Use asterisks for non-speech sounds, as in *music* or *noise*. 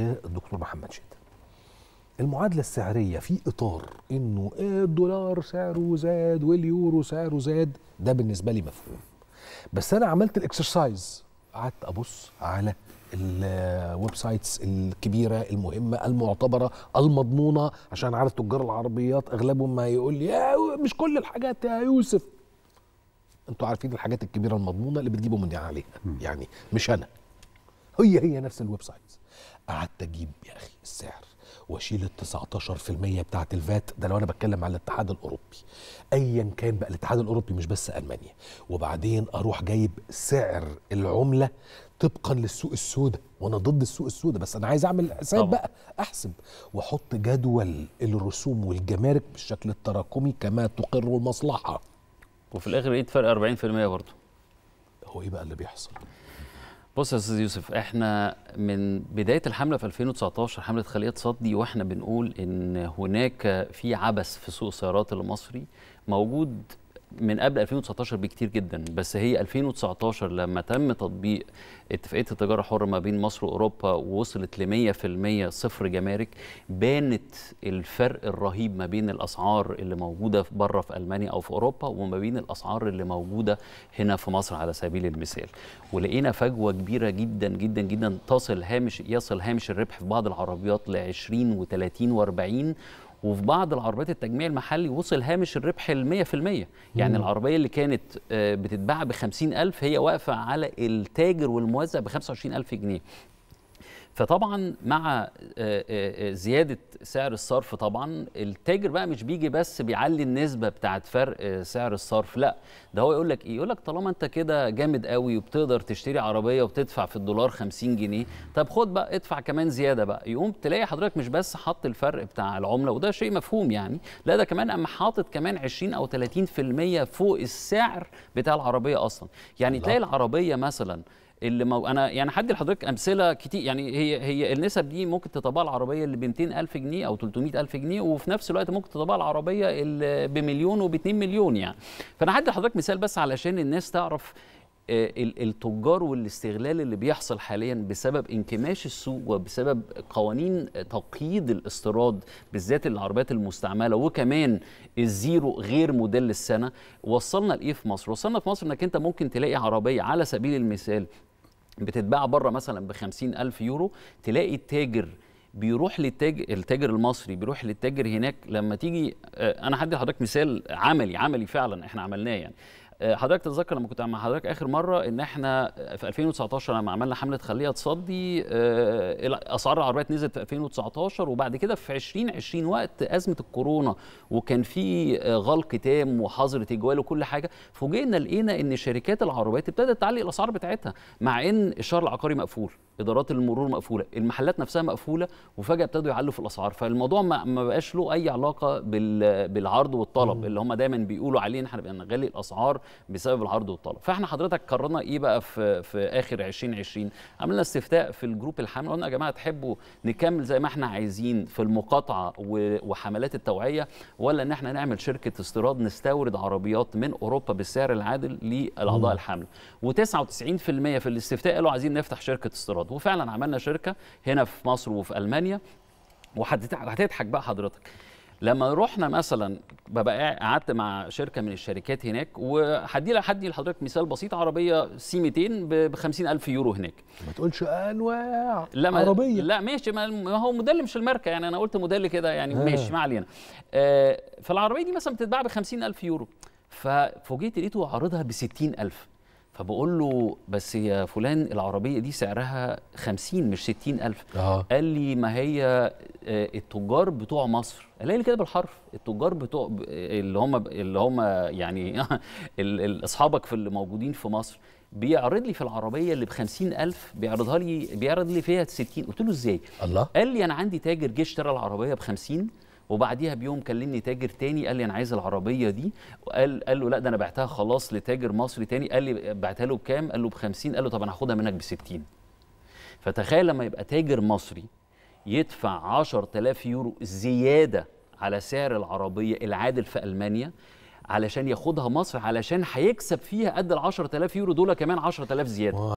الدكتور محمد شده المعادلة السعرية في إطار إنه الدولار سعره زاد واليورو سعره زاد ده بالنسبة لي مفهوم بس أنا عملت الإكسرسايز قعدت أبص على الويب سايتس الكبيرة المهمة المعتبرة المضمونة عشان عارف تجار العربيات أغلبهم ما يقول لي يا مش كل الحاجات يا يوسف أنتوا عارفين الحاجات الكبيرة المضمونة اللي بتجيبوا مني يعني، عليها يعني مش أنا هي هي نفس الويب سايت قعدت اجيب يا اخي السعر واشيل ال 19% بتاعه الفات ده لو انا بتكلم على الاتحاد الاوروبي ايا كان بقى الاتحاد الاوروبي مش بس المانيا وبعدين اروح جايب سعر العمله طبقا للسوق السوداء وانا ضد السوق السوداء بس انا عايز اعمل حساب بقى احسب واحط جدول الرسوم والجمارك بالشكل التراكمي كما تقر المصلحه وفي الاخر لقيت فرق 40% برضه هو ايه بقى اللي بيحصل بص يا استاذ يوسف احنا من بدايه الحمله في 2019 حمله خليه صد دي واحنا بنقول ان هناك في عبث في سوق السيارات المصري موجود من قبل 2019 بكتير جدا بس هي 2019 لما تم تطبيق اتفاقيه التجاره الحره ما بين مصر واوروبا ووصلت ل 100% صفر جمارك بانت الفرق الرهيب ما بين الاسعار اللي موجوده بره في المانيا او في اوروبا وما بين الاسعار اللي موجوده هنا في مصر على سبيل المثال ولقينا فجوه كبيره جدا جدا جدا تصل هامش يصل هامش الربح في بعض العربيات ل 20 و30 و40 وفي بعض العربيات التجميع المحلي وصل هامش الربح ال 100% يعني العربيه اللي كانت آه، بتتباع ب 50000 هي واقفه على التاجر والموزع ب 25000 جنيه فطبعا مع آه، آه، آه، زياده سعر الصرف طبعا التاجر بقى مش بيجي بس بيعلي النسبه بتاعت فرق سعر الصرف لا ده هو يقول لك ايه يقول لك طالما انت كده جامد قوي وبتقدر تشتري عربيه وبتدفع في الدولار 50 جنيه طب خد بقى ادفع كمان زياده بقى يقوم تلاقي حضرتك مش بس حط الفرق بتاع العمله وده شيء مفهوم يعني لا ده كمان قام حاطط كمان 20 او 30% فوق السعر بتاع العربيه اصلا يعني تلاقي العربيه مثلا اللي مو... انا يعني هدي لحضرتك امثله كتير يعني هي هي النسب دي ممكن تطبق العربيه اللي ب 200000 جنيه او 300000 جنيه وفي نفس الوقت ممكن تطبق العربيه اللي بمليون وب 2 مليون يعني فانا هدي لحضرتك مثال بس علشان الناس تعرف آه، التجار والاستغلال اللي بيحصل حاليا بسبب انكماش السوق وبسبب قوانين تقييد الاستيراد بالذات العربيات المستعمله وكمان الزيرو غير موديل السنه وصلنا لايه في مصر؟ وصلنا في مصر انك انت ممكن تلاقي عربيه على سبيل المثال بتتباع بره مثلا ب ألف يورو تلاقي التاجر بيروح للتاجر التاجر المصري بيروح للتاجر هناك لما تيجي آه، انا هدي لحضرتك مثال عملي عملي فعلا احنا عملناه يعني آه، حضرتك تتذكر لما كنت مع حضرتك اخر مره ان احنا آه، في 2019 لما عملنا حمله خليها تصدي آه، اسعار العربيات نزلت في 2019 وبعد كده في 2020 وقت ازمه الكورونا وكان في غلق تام وحظر تجوال وكل حاجه فوجئنا لقينا ان شركات العربيات ابتدت تعلي الاسعار بتاعتها مع ان الشهر العقاري مقفول ادارات المرور مقفوله المحلات نفسها مقفوله وفجاه ابتدوا يعلوا في الاسعار فالموضوع ما بقاش له اي علاقه بالعرض والطلب اللي هم دايما بيقولوا عليه ان احنا بنغلي الاسعار بسبب العرض والطلب فاحنا حضرتك قررنا ايه بقى في في اخر 2020 عملنا استفتاء في الجروب الحامل قلنا يا جماعه تحبوا نكمل زي ما احنا عايزين في المقاطعه وحملات التوعيه ولا ان احنا نعمل شركه استيراد نستورد عربيات من اوروبا بالسعر العادل للاعضاء الحمل و99% في الاستفتاء قالوا عايزين نفتح شركه استيراد وفعلا عملنا شركه هنا في مصر وفي المانيا وهتضحك بقى حضرتك لما رحنا مثلا ببقى قعدت مع شركه من الشركات هناك وهدي هدي لحضرتك مثال بسيط عربيه سي 200 ب 50000 يورو هناك ما تقولش انواع لما عربيه لا ماشي ما هو موديل مش الماركه يعني انا قلت موديل كده يعني آه. ماشي ما علينا آه فالعربيه دي مثلا بتتباع ب 50000 يورو ففوجئت لقيته عارضها ب 60000 فبقول له بس يا فلان العربيه دي سعرها 50 مش 60000 الف آه. قال لي ما هي آه، التجار بتوع مصر قال لي كده بالحرف التجار بتوع اللي هم اللي هم يعني *laughs* اصحابك في اللي موجودين في مصر بيعرض لي في العربيه اللي ب 50000 بيعرضها لي بيعرض لي فيها 60 قلت له ازاي الله قال لي انا عندي تاجر جه اشترى العربيه ب 50 وبعديها بيوم كلمني تاجر تاني قال لي انا عايز العربيه دي وقال قال له لا ده انا بعتها خلاص لتاجر مصري تاني قال لي بعتها له بكام قال له ب 50 قال له طب انا هاخدها منك ب 60 فتخيل لما يبقى تاجر مصري يدفع 10000 يورو زياده على سعر العربيه العادل في المانيا علشان ياخدها مصر علشان هيكسب فيها قد ال 10000 يورو دول كمان 10000 زياده